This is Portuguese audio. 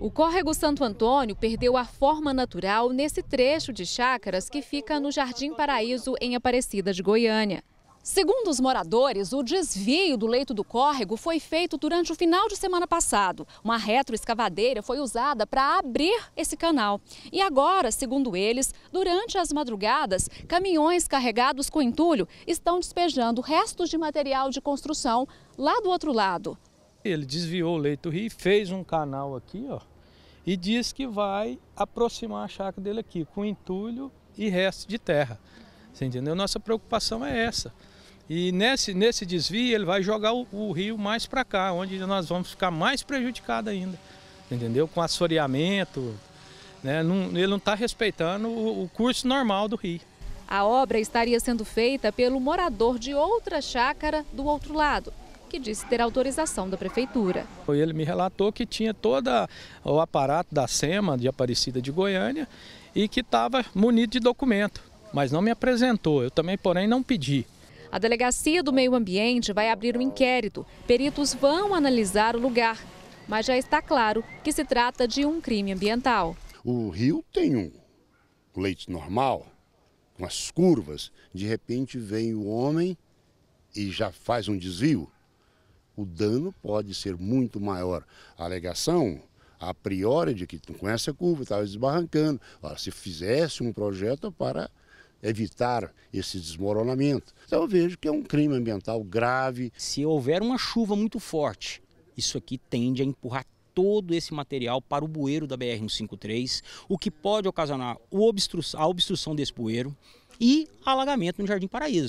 O córrego Santo Antônio perdeu a forma natural nesse trecho de chácaras que fica no Jardim Paraíso, em Aparecida de Goiânia. Segundo os moradores, o desvio do leito do córrego foi feito durante o final de semana passado. Uma retroescavadeira foi usada para abrir esse canal. E agora, segundo eles, durante as madrugadas, caminhões carregados com entulho estão despejando restos de material de construção lá do outro lado ele desviou o leito rio e fez um canal aqui, ó, e diz que vai aproximar a chácara dele aqui, com entulho e resto de terra. Você entendeu? Nossa preocupação é essa. E nesse, nesse desvio ele vai jogar o, o rio mais para cá, onde nós vamos ficar mais prejudicados ainda. Entendeu? Com assoreamento. Né? Não, ele não está respeitando o, o, curso normal do rio. A obra estaria sendo feita pelo morador de outra chácara do outro lado que disse ter autorização da prefeitura. Ele me relatou que tinha todo o aparato da SEMA de Aparecida de Goiânia e que estava munido de documento, mas não me apresentou. Eu também, porém, não pedi. A Delegacia do Meio Ambiente vai abrir um inquérito. Peritos vão analisar o lugar, mas já está claro que se trata de um crime ambiental. O rio tem um leite normal, com as curvas. De repente vem o homem e já faz um desvio o dano pode ser muito maior. A alegação, a priori, de que conhece a curva estava desbarrancando. Ora, se fizesse um projeto para evitar esse desmoronamento. Então eu vejo que é um crime ambiental grave. Se houver uma chuva muito forte, isso aqui tende a empurrar todo esse material para o bueiro da BR-153, o que pode ocasionar a obstrução desse bueiro e alagamento no Jardim Paraíso.